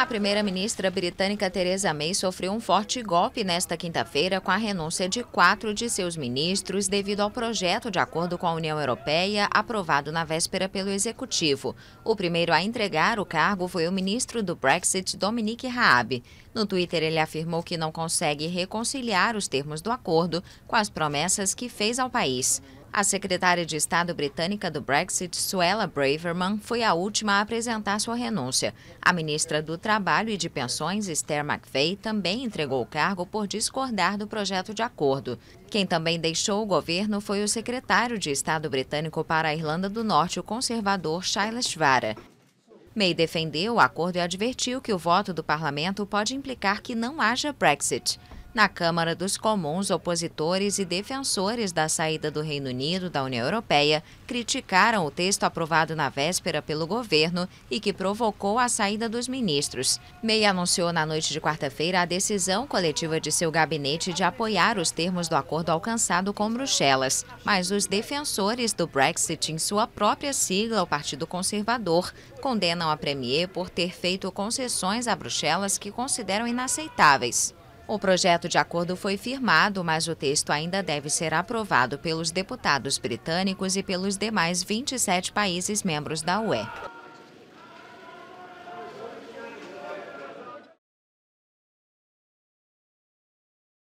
A primeira-ministra britânica Theresa May sofreu um forte golpe nesta quinta-feira com a renúncia de quatro de seus ministros devido ao projeto de acordo com a União Europeia aprovado na véspera pelo Executivo. O primeiro a entregar o cargo foi o ministro do Brexit, Dominic Raab. No Twitter, ele afirmou que não consegue reconciliar os termos do acordo com as promessas que fez ao país. A secretária de Estado britânica do Brexit, Suella Braverman, foi a última a apresentar sua renúncia. A ministra do Trabalho e de Pensões, Esther McVey, também entregou o cargo por discordar do projeto de acordo. Quem também deixou o governo foi o secretário de Estado britânico para a Irlanda do Norte, o conservador Shailesh Vara. May defendeu o acordo e advertiu que o voto do parlamento pode implicar que não haja Brexit. Na Câmara dos Comuns, opositores e defensores da saída do Reino Unido da União Europeia criticaram o texto aprovado na véspera pelo governo e que provocou a saída dos ministros. May anunciou na noite de quarta-feira a decisão coletiva de seu gabinete de apoiar os termos do acordo alcançado com Bruxelas, mas os defensores do Brexit, em sua própria sigla, o Partido Conservador, condenam a Premier por ter feito concessões a Bruxelas que consideram inaceitáveis. O projeto de acordo foi firmado, mas o texto ainda deve ser aprovado pelos deputados britânicos e pelos demais 27 países membros da UE.